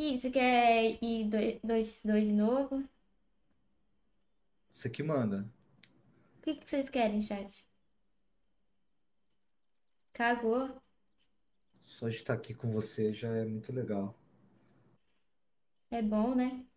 Ih, você quer ir 2x2 de novo? Você que manda. O que, que vocês querem, chat? Cagou. Só de estar aqui com você já é muito legal. É bom, né?